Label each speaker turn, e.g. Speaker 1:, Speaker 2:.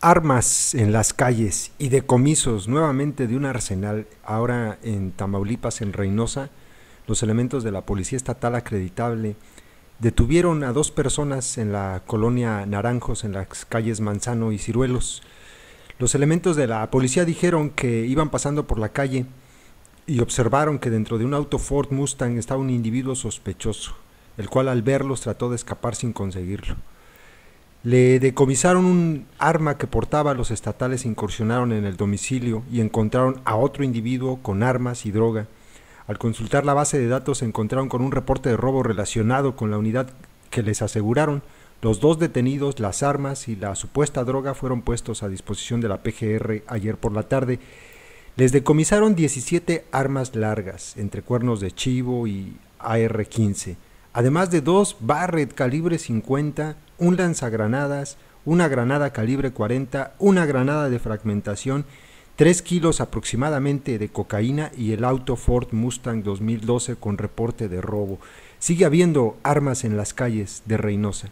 Speaker 1: armas en las calles y decomisos nuevamente de un arsenal, ahora en Tamaulipas, en Reynosa, los elementos de la Policía Estatal acreditable detuvieron a dos personas en la colonia Naranjos, en las calles Manzano y Ciruelos. Los elementos de la policía dijeron que iban pasando por la calle y observaron que dentro de un auto Ford Mustang estaba un individuo sospechoso, el cual al verlos trató de escapar sin conseguirlo. Le decomisaron un arma que portaba, los estatales incursionaron en el domicilio y encontraron a otro individuo con armas y droga. Al consultar la base de datos se encontraron con un reporte de robo relacionado con la unidad que les aseguraron. Los dos detenidos, las armas y la supuesta droga fueron puestos a disposición de la PGR ayer por la tarde. Les decomisaron 17 armas largas, entre cuernos de chivo y AR-15 además de dos Barrett calibre 50, un lanzagranadas, una granada calibre 40, una granada de fragmentación, 3 kilos aproximadamente de cocaína y el auto Ford Mustang 2012 con reporte de robo. Sigue habiendo armas en las calles de Reynosa.